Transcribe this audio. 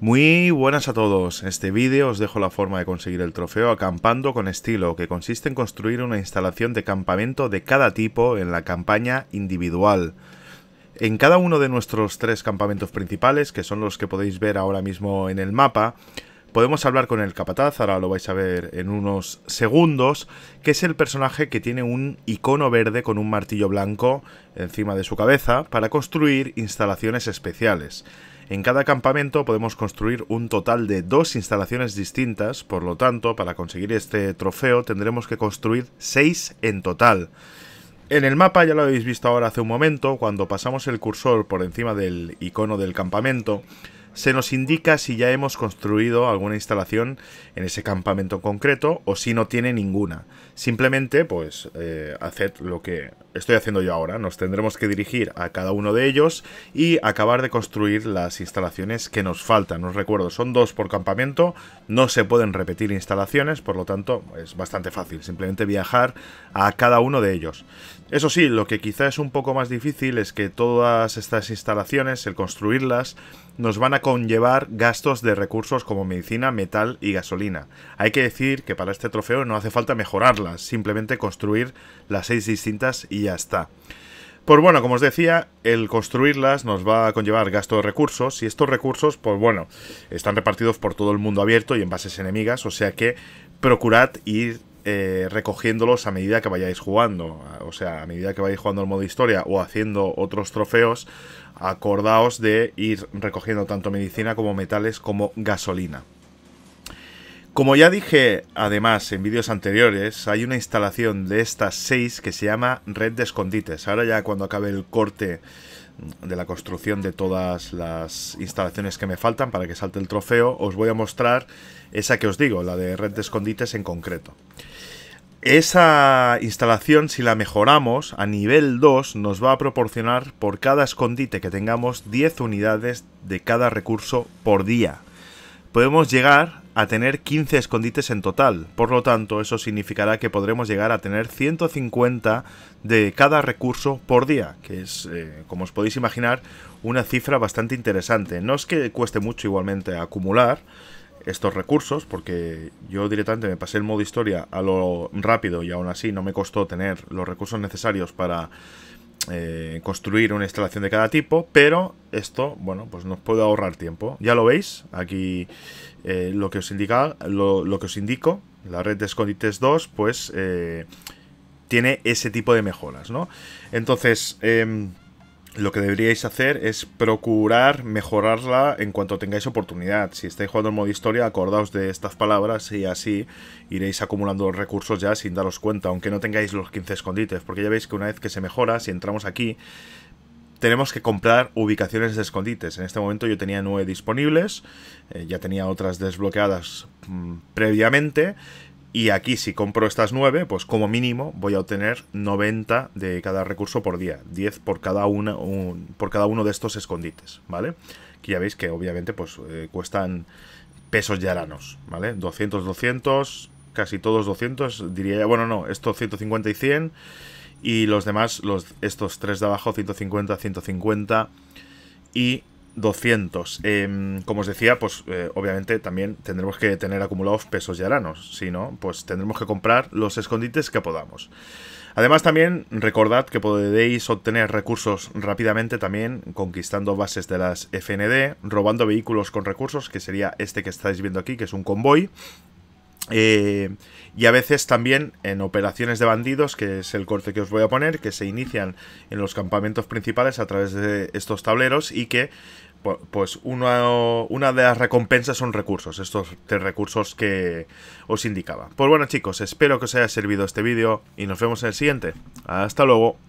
Muy buenas a todos, en este vídeo os dejo la forma de conseguir el trofeo Acampando con estilo, que consiste en construir una instalación de campamento de cada tipo en la campaña individual. En cada uno de nuestros tres campamentos principales, que son los que podéis ver ahora mismo en el mapa, podemos hablar con el capataz, ahora lo vais a ver en unos segundos, que es el personaje que tiene un icono verde con un martillo blanco encima de su cabeza para construir instalaciones especiales. En cada campamento podemos construir un total de dos instalaciones distintas, por lo tanto, para conseguir este trofeo tendremos que construir seis en total. En el mapa ya lo habéis visto ahora hace un momento, cuando pasamos el cursor por encima del icono del campamento, se nos indica si ya hemos construido alguna instalación en ese campamento concreto o si no tiene ninguna. Simplemente, pues, eh, hacer lo que estoy haciendo yo ahora. Nos tendremos que dirigir a cada uno de ellos y acabar de construir las instalaciones que nos faltan. Os recuerdo, son dos por campamento, no se pueden repetir instalaciones, por lo tanto, es bastante fácil. Simplemente viajar a cada uno de ellos. Eso sí, lo que quizá es un poco más difícil es que todas estas instalaciones, el construirlas, nos van a conllevar gastos de recursos como medicina, metal y gasolina. Hay que decir que para este trofeo no hace falta mejorarlas, simplemente construir las seis distintas y ya está. Pues bueno, como os decía, el construirlas nos va a conllevar gasto de recursos y estos recursos, pues bueno, están repartidos por todo el mundo abierto y en bases enemigas, o sea que procurad ir eh, recogiéndolos a medida que vayáis jugando. O sea, a medida que vayáis jugando el modo historia o haciendo otros trofeos, acordaos de ir recogiendo tanto medicina como metales como gasolina. Como ya dije además en vídeos anteriores, hay una instalación de estas seis que se llama red de escondites. Ahora ya cuando acabe el corte de la construcción de todas las instalaciones que me faltan para que salte el trofeo, os voy a mostrar esa que os digo, la de red de escondites en concreto. Esa instalación, si la mejoramos a nivel 2, nos va a proporcionar por cada escondite que tengamos 10 unidades de cada recurso por día. Podemos llegar a tener 15 escondites en total, por lo tanto eso significará que podremos llegar a tener 150 de cada recurso por día, que es, eh, como os podéis imaginar, una cifra bastante interesante. No es que cueste mucho igualmente acumular, estos recursos, porque yo directamente me pasé el modo historia a lo rápido y aún así no me costó tener los recursos necesarios para eh, construir una instalación de cada tipo, pero esto, bueno, pues nos puede ahorrar tiempo. Ya lo veis, aquí eh, lo, que os indica, lo, que os indico, la red de escondites 2, pues eh, tiene ese tipo de mejoras, ¿no? Entonces, em, lo que deberíais hacer es procurar mejorarla en cuanto tengáis oportunidad. Si estáis jugando en modo historia, acordaos de estas palabras y así iréis acumulando recursos ya sin daros cuenta, aunque no tengáis los 15 escondites, porque ya veis que una vez que se mejora, si entramos aquí, tenemos que comprar ubicaciones de escondites. En este momento yo tenía 9 disponibles, eh, ya tenía otras desbloqueadas mm, previamente, y aquí si compro estas 9, pues como mínimo voy a obtener 90 de cada recurso por día, 10 por cada, una, por cada uno de estos escondites, ¿vale? Que ya veis que obviamente pues eh, cuestan pesos yaranos, ¿vale? 200, 200, casi todos 200, diría, ya, bueno, no, estos 150 y 100 y los demás, los, estos tres de abajo, 150, 150 y 200. Em, como os decía, pues eh, obviamente también tendremos que tener acumulados pesos y aranos. Si no, pues tendremos que comprar los escondites que podamos. Además también recordad que podéis obtener recursos rápidamente también conquistando bases de las FND, robando vehículos con recursos, que sería este que estáis viendo aquí, que es un convoy. Eh, y a veces también en operaciones de bandidos, que es el corte que os voy a poner, que se inician en los campamentos principales a través de estos tableros y que pues una, de las recompensas son recursos, estos recursos que os indicaba. Pues bueno chicos, espero que os haya servido este vídeo y nos vemos en el siguiente. Hasta luego.